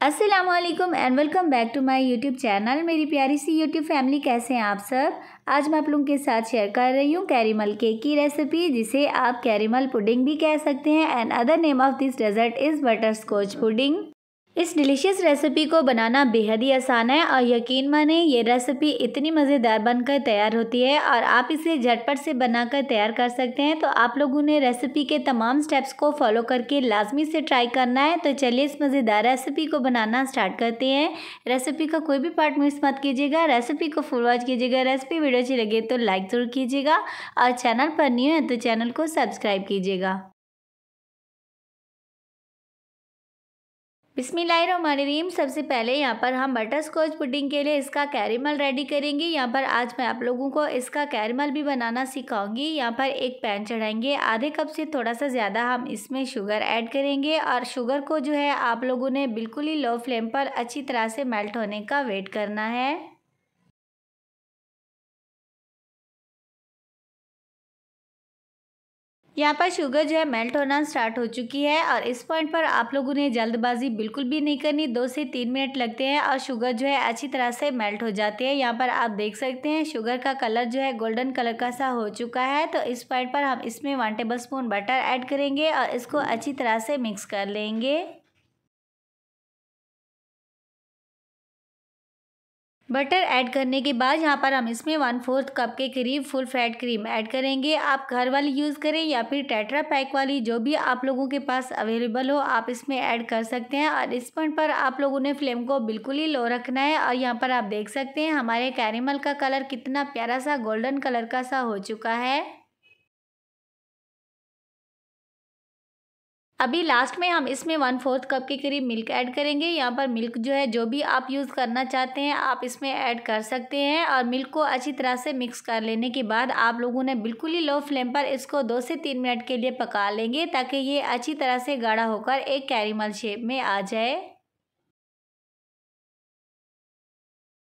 Aslam and welcome back to my YouTube channel मेरी प्यारी सी YouTube family कैसे हैं आप सब आज मैं आप लोगों के साथ शेयर कर रही हूँ कैरीमल केक की रेसिपी जिसे आप कैरीमल पुडिंग भी कह सकते हैं and other name of this dessert is butterscotch pudding इस डिलीशियस रेसिपी को बनाना बेहद ही आसान है और यकीन माने ये रेसिपी इतनी मज़ेदार बनकर तैयार होती है और आप इसे झटपट से बनाकर तैयार कर सकते हैं तो आप लोगों ने रेसिपी के तमाम स्टेप्स को फॉलो करके लाजमी से ट्राई करना है तो चलिए इस मज़ेदार रेसिपी को बनाना स्टार्ट करते हैं रेसिपी का कोई भी पार्ट मिस मत कीजिएगा रेसिपी को फुल वॉच कीजिएगा रेसिपी वीडियो अच्छी लगे तो लाइक ज़रूर कीजिएगा और चैनल पर न्यू है तो चैनल को सब्सक्राइब कीजिएगा बिसमीम सबसे पहले यहाँ पर हम बटर स्कॉच पुडिंग के लिए इसका कैरेमल रेडी करेंगे यहाँ पर आज मैं आप लोगों को इसका कैरेमल भी बनाना सिखाऊंगी यहाँ पर एक पैन चढ़ाएंगे आधे कप से थोड़ा सा ज़्यादा हम इसमें शुगर ऐड करेंगे और शुगर को जो है आप लोगों ने बिल्कुल ही लो फ्लेम पर अच्छी तरह से मेल्ट होने का वेट करना है यहाँ पर शुगर जो है मेल्ट होना स्टार्ट हो चुकी है और इस पॉइंट पर आप लोगों ने जल्दबाजी बिल्कुल भी नहीं करनी दो से तीन मिनट लगते हैं और शुगर जो है अच्छी तरह से मेल्ट हो जाती है यहाँ पर आप देख सकते हैं शुगर का कलर जो है गोल्डन कलर का सा हो चुका है तो इस पॉइंट पर हम इसमें one tablespoon butter add करेंगे और इसको अच्छी तरह से मिक्स कर लेंगे बटर ऐड करने के बाद यहाँ पर हम इसमें वन फोर्थ कप के करीब फुल फैट क्रीम ऐड करेंगे आप घर वाली यूज़ करें या फिर टेट्रा पैक वाली जो भी आप लोगों के पास अवेलेबल हो आप इसमें ऐड कर सकते हैं और इस पॉइंट पर आप लोगों ने फ्लेम को बिल्कुल ही लो रखना है और यहाँ पर आप देख सकते हैं हमारे कैरेमल का कलर कितना प्यारा सा गोल्डन कलर का सा हो चुका है अभी लास्ट में हम इसमें वन फोर्थ कप के करीब मिल्क ऐड करेंगे यहाँ पर मिल्क जो है जो भी आप यूज़ करना चाहते हैं आप इसमें ऐड कर सकते हैं और मिल्क को अच्छी तरह से मिक्स कर लेने के बाद आप लोगों ने बिल्कुल ही लो फ्लेम पर इसको दो से तीन मिनट के लिए पका लेंगे ताकि ये अच्छी तरह से गाढ़ा होकर एक कैरीमल शेप में आ जाए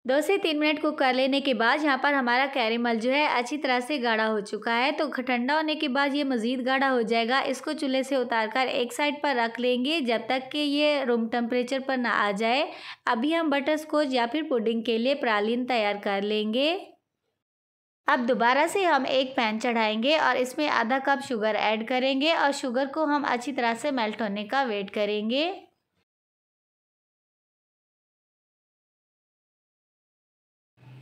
दो से तीन मिनट कुक कर लेने के बाद यहाँ पर हमारा कैरेमल जो है अच्छी तरह से गाढ़ा हो चुका है तो ठंडा होने के बाद ये मज़ीद गाढ़ा हो जाएगा इसको चूल्हे से उतार कर एक साइड पर रख लेंगे जब तक कि ये रूम टेम्परेचर पर ना आ जाए अभी हम बटर स्कोच या फिर पुडिंग के लिए प्रालीन तैयार कर लेंगे अब दोबारा से हम एक पैन चढ़ाएंगे और इसमें आधा कप शुगर ऐड करेंगे और शुगर को हम अच्छी तरह से मेल्ट होने का वेट करेंगे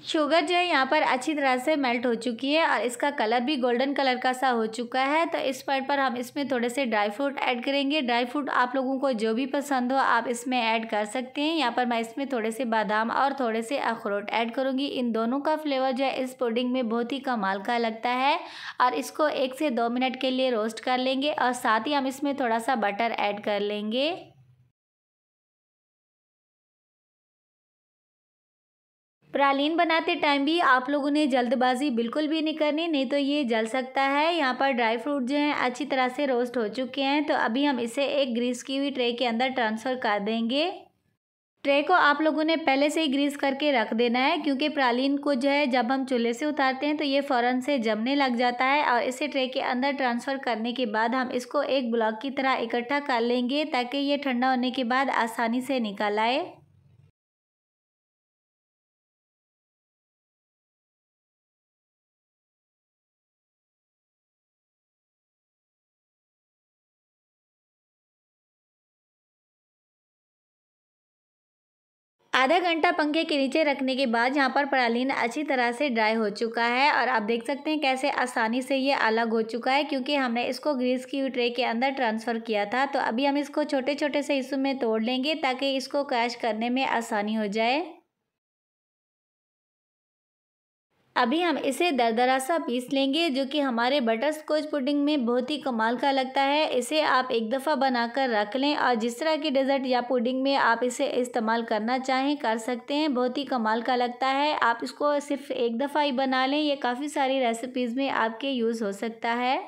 शुगर जो है यहाँ पर अच्छी तरह से मेल्ट हो चुकी है और इसका कलर भी गोल्डन कलर का सा हो चुका है तो इस पॉइंट पर हम इसमें थोड़े से ड्राई फ्रूट ऐड करेंगे ड्राई फ्रूट आप लोगों को जो भी पसंद हो आप इसमें ऐड कर सकते हैं यहाँ पर मैं इसमें थोड़े से बादाम और थोड़े से अखरोट ऐड करूँगी इन दोनों का फ्लेवर जो है इस पुडिंग में बहुत ही कमाल का लगता है और इसको एक से दो मिनट के लिए रोस्ट कर लेंगे और साथ ही हम इसमें थोड़ा सा बटर ऐड कर लेंगे प्रालीन बनाते टाइम भी आप लोगों ने जल्दबाजी बिल्कुल भी नहीं करनी नहीं तो ये जल सकता है यहाँ पर ड्राई फ्रूट जो हैं अच्छी तरह से रोस्ट हो चुके हैं तो अभी हम इसे एक ग्रीस की हुई ट्रे के अंदर ट्रांसफ़र कर देंगे ट्रे को आप लोगों ने पहले से ही ग्रीस करके रख देना है क्योंकि प्रालीन को जो है जब हम चूल्हे से उतारते हैं तो ये फ़ौरन से जमने लग जाता है और इसे ट्रे के अंदर ट्रांसफ़र करने के बाद हम इसको एक ब्लॉक की तरह इकट्ठा कर लेंगे ताकि ये ठंडा होने के बाद आसानी से निकल आए आधा घंटा पंखे के नीचे रखने के बाद यहाँ पर परालीन अच्छी तरह से ड्राई हो चुका है और आप देख सकते हैं कैसे आसानी से ये अलग हो चुका है क्योंकि हमने इसको ग्रीस की ट्रे के अंदर ट्रांसफ़र किया था तो अभी हम इसको छोटे छोटे से हिस्सों में तोड़ लेंगे ताकि इसको कैश करने में आसानी हो जाए अभी हम इसे दरदरा सा पीस लेंगे जो कि हमारे बटर स्कॉच पुडिंग में बहुत ही कमाल का लगता है इसे आप एक दफ़ा बनाकर रख लें और जिस तरह की डेजर्ट या पुडिंग में आप इसे इस्तेमाल करना चाहें कर सकते हैं बहुत ही कमाल का लगता है आप इसको सिर्फ एक दफ़ा ही बना लें ये काफ़ी सारी रेसिपीज़ में आपके यूज़ हो सकता है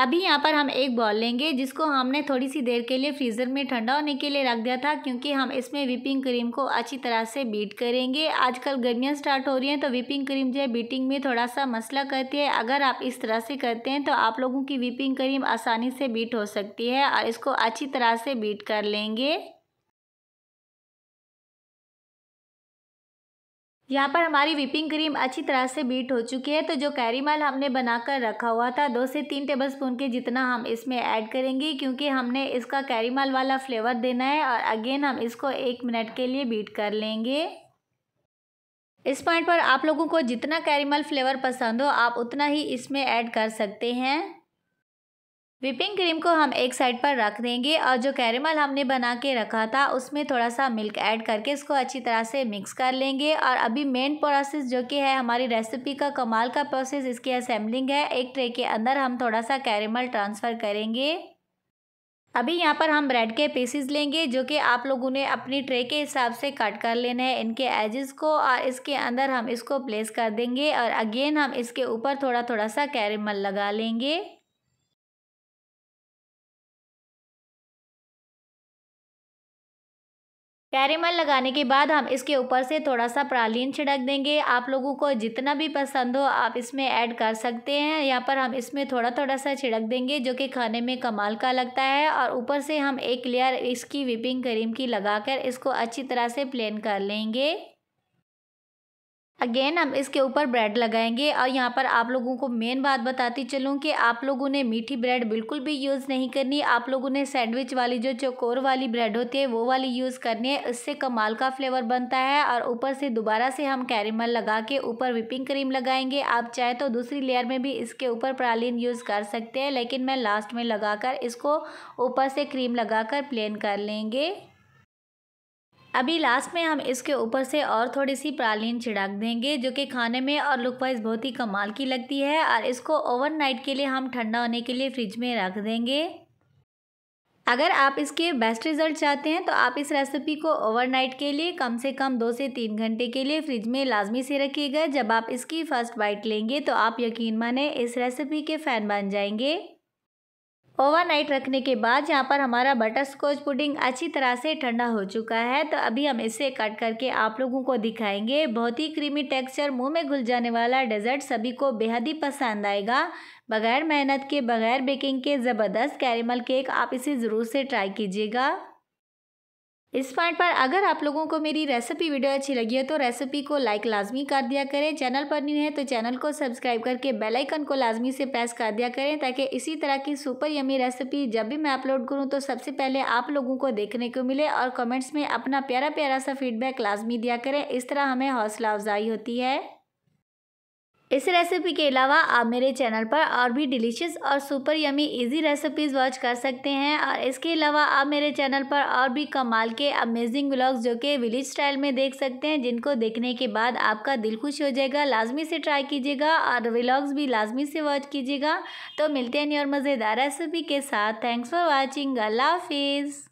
अभी यहाँ पर हम एक बॉल लेंगे जिसको हमने थोड़ी सी देर के लिए फ्रीज़र में ठंडा होने के लिए रख दिया था क्योंकि हम इसमें विपिंग क्रीम को अच्छी तरह से बीट करेंगे आजकल गर्मियाँ स्टार्ट हो रही हैं तो विपिंग क्रीम जो है बीटिंग में थोड़ा सा मसला करती है अगर आप इस तरह से करते हैं तो आप लोगों की विपिंग क्रीम आसानी से बीट हो सकती है और इसको अच्छी तरह से बीट कर लेंगे यहाँ पर हमारी whipping क्रीम अच्छी तरह से बीट हो चुकी है तो जो कैरीमल हमने बनाकर रखा हुआ था दो से तीन टेबल स्पून के जितना हम इसमें ऐड करेंगे क्योंकि हमने इसका कैरीमल वाला फ्लेवर देना है और अगेन हम इसको एक मिनट के लिए बीट कर लेंगे इस पॉइंट पर आप लोगों को जितना कैरीमल फ्लेवर पसंद हो आप उतना ही इसमें ऐड कर सकते हैं विपिंग क्रीम को हम एक साइड पर रख देंगे और जो कैरेमल हमने बना के रखा था उसमें थोड़ा सा मिल्क ऐड करके इसको अच्छी तरह से मिक्स कर लेंगे और अभी मेन प्रोसेस जो कि है हमारी रेसिपी का कमाल का प्रोसेस इसकी असेंबलिंग है एक ट्रे के अंदर हम थोड़ा सा कैरेमल ट्रांसफ़र करेंगे अभी यहाँ पर हम ब्रेड के पीसेस लेंगे जो कि आप लोगों ने अपनी ट्रे के हिसाब से कट कर लेना है इनके एजेस को और इसके अंदर हम इसको प्लेस कर देंगे और अगेन हम इसके ऊपर थोड़ा थोड़ा सा कैरेमल लगा लेंगे कैरेमल लगाने के बाद हम इसके ऊपर से थोड़ा सा प्रालीन छिड़क देंगे आप लोगों को जितना भी पसंद हो आप इसमें ऐड कर सकते हैं यहाँ पर हम इसमें थोड़ा थोड़ा सा छिड़क देंगे जो कि खाने में कमाल का लगता है और ऊपर से हम एक लेयर इसकी विपिंग क्रीम की लगाकर इसको अच्छी तरह से प्लेन कर लेंगे अगेन हम इसके ऊपर ब्रेड लगाएंगे और यहाँ पर आप लोगों को मेन बात बताती चलूँ कि आप लोगों ने मीठी ब्रेड बिल्कुल भी यूज़ नहीं करनी आप लोगों ने सैंडविच वाली जो चोकोर वाली ब्रेड होती है वो वाली यूज़ करनी है इससे कमाल का फ्लेवर बनता है और ऊपर से दोबारा से हम कैरेमल लगा के ऊपर विपिंग क्रीम लगाएंगे आप चाहे तो दूसरी लेयर में भी इसके ऊपर प्रालीन यूज़ कर सकते हैं लेकिन मैं लास्ट में लगा कर इसको ऊपर से क्रीम लगा कर प्लेन कर लेंगे अभी लास्ट में हम इसके ऊपर से और थोड़ी सी प्रालीन छिड़क देंगे जो कि खाने में और लुक वाइज बहुत ही कमाल की लगती है और इसको ओवरनाइट के लिए हम ठंडा होने के लिए फ्रिज में रख देंगे अगर आप इसके बेस्ट रिज़ल्ट चाहते हैं तो आप इस रेसिपी को ओवरनाइट के लिए कम से कम दो से तीन घंटे के लिए फ्रिज में लाजमी से रखिएगा जब आप इसकी फ़र्स्ट बाइट लेंगे तो आप यकीन माने इस रेसिपी के फ़ैन बन जाएंगे ओवरनाइट रखने के बाद यहाँ पर हमारा बटर स्कॉच पुडिंग अच्छी तरह से ठंडा हो चुका है तो अभी हम इसे कट करके आप लोगों को दिखाएंगे बहुत ही क्रीमी टेक्सचर मुंह में घुल जाने वाला डेजर्ट सभी को बेहद ही पसंद आएगा बगैर मेहनत के बगैर बेकिंग के ज़बरदस्त कैरेमल केक आप इसे ज़रूर से ट्राई कीजिएगा इस पॉइंट पर अगर आप लोगों को मेरी रेसिपी वीडियो अच्छी लगी है तो रेसिपी को लाइक लाजमी कर दिया करें चैनल पर न्यू है तो चैनल को सब्सक्राइब करके बेल आइकन को लाजमी से प्रेस कर दिया करें ताकि इसी तरह की सुपर यमी रेसिपी जब भी मैं अपलोड करूं तो सबसे पहले आप लोगों को देखने को मिले और कमेंट्स में अपना प्यारा प्यारा सा फीडबैक लाजमी दिया करें इस तरह हमें हौसला अफजाई होती है इस रेसिपी के अलावा आप मेरे चैनल पर और भी डिलीशियस और super yummy easy recipes watch कर सकते हैं और इसके अलावा आप मेरे चैनल पर और भी कमाल के अमेजिंग ब्लॉग्स जो कि विलेज स्टाइल में देख सकते हैं जिनको देखने के बाद आपका दिल खुश हो जाएगा लाजमी से ट्राई कीजिएगा और व्लाग्स भी लाजमी से वॉच कीजिएगा तो मिलते हैं और मज़ेदार रेसिपी के साथ थैंक्स फॉर वॉचिंग अल्लाह हाफिज़